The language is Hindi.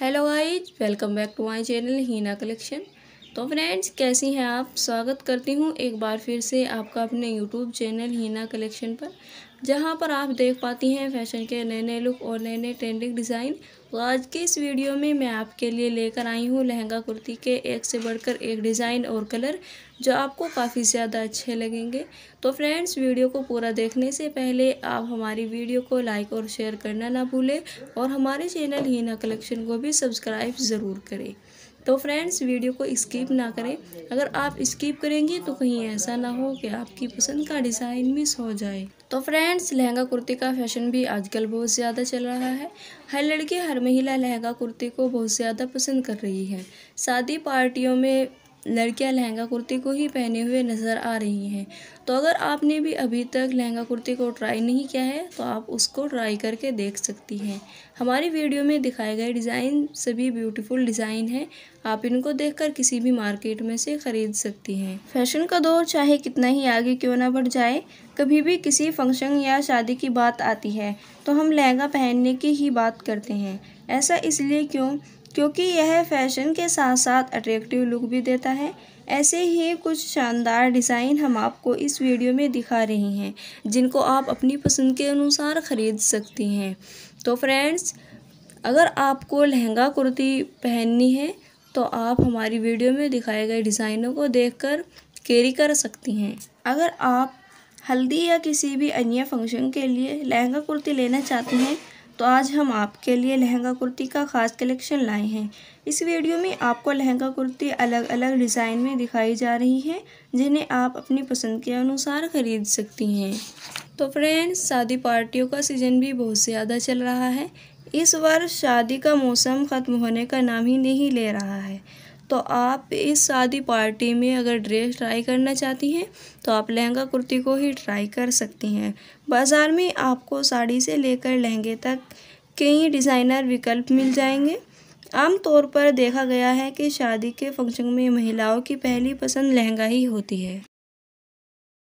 hello guys welcome back to my channel Heena collection तो फ्रेंड्स कैसी हैं आप स्वागत करती हूँ एक बार फिर से आपका अपने यूट्यूब चैनल हीना कलेक्शन पर जहाँ पर आप देख पाती हैं फैशन के नए नए लुक और नए नए ट्रेंडिंग डिज़ाइन तो आज के इस वीडियो में मैं आपके लिए लेकर आई हूँ लहंगा कुर्ती के एक से बढ़कर एक डिज़ाइन और कलर जो आपको काफ़ी ज़्यादा अच्छे लगेंगे तो फ्रेंड्स वीडियो को पूरा देखने से पहले आप हमारी वीडियो को लाइक और शेयर करना ना भूलें और हमारे चैनल हीना कलेक्शन को भी सब्सक्राइब ज़रूर करें तो फ्रेंड्स वीडियो को स्किप ना करें अगर आप स्किप करेंगे तो कहीं ऐसा ना हो कि आपकी पसंद का डिज़ाइन मिस हो जाए तो फ्रेंड्स लहंगा कुर्ती का फैशन भी आजकल बहुत ज़्यादा चल रहा है हर लड़की हर महिला लहंगा कुर्ती को बहुत ज़्यादा पसंद कर रही है शादी पार्टियों में लड़कियां लहंगा कुर्ती को ही पहने हुए नज़र आ रही हैं तो अगर आपने भी अभी तक लहंगा कुर्ती को ट्राई नहीं किया है तो आप उसको ट्राई करके देख सकती हैं हमारी वीडियो में दिखाए गए डिज़ाइन सभी ब्यूटीफुल डिज़ाइन हैं आप इनको देखकर किसी भी मार्केट में से ख़रीद सकती हैं फैशन का दौर चाहे कितना ही आगे क्यों ना बढ़ जाए कभी भी किसी फंक्शन या शादी की बात आती है तो हम लहंगा पहनने की ही बात करते हैं ऐसा इसलिए क्यों क्योंकि यह फैशन के साथ साथ अट्रैक्टिव लुक भी देता है ऐसे ही कुछ शानदार डिज़ाइन हम आपको इस वीडियो में दिखा रहे हैं जिनको आप अपनी पसंद के अनुसार ख़रीद सकती हैं तो फ्रेंड्स अगर आपको लहंगा कुर्ती पहननी है तो आप हमारी वीडियो में दिखाए गए डिज़ाइनों को देखकर कैरी कर सकती हैं अगर आप हल्दी या किसी भी अन्य फंक्शन के लिए लहंगा कुर्ती लेना चाहती हैं तो आज हम आपके लिए लहंगा कुर्ती का ख़ास कलेक्शन लाए हैं इस वीडियो में आपको लहंगा कुर्ती अलग अलग डिज़ाइन में दिखाई जा रही है जिन्हें आप अपनी पसंद के अनुसार ख़रीद सकती हैं तो फ्रेंड्स शादी पार्टियों का सीज़न भी बहुत ज़्यादा चल रहा है इस बार शादी का मौसम ख़त्म होने का नाम ही नहीं ले रहा है तो आप इस शादी पार्टी में अगर ड्रेस ट्राई करना चाहती हैं तो आप लहंगा कुर्ती को ही ट्राई कर सकती हैं बाज़ार में आपको साड़ी से लेकर लहंगे तक कई डिज़ाइनर विकल्प मिल जाएंगे आम तौर पर देखा गया है कि शादी के फंक्शन में महिलाओं की पहली पसंद लहंगा ही होती है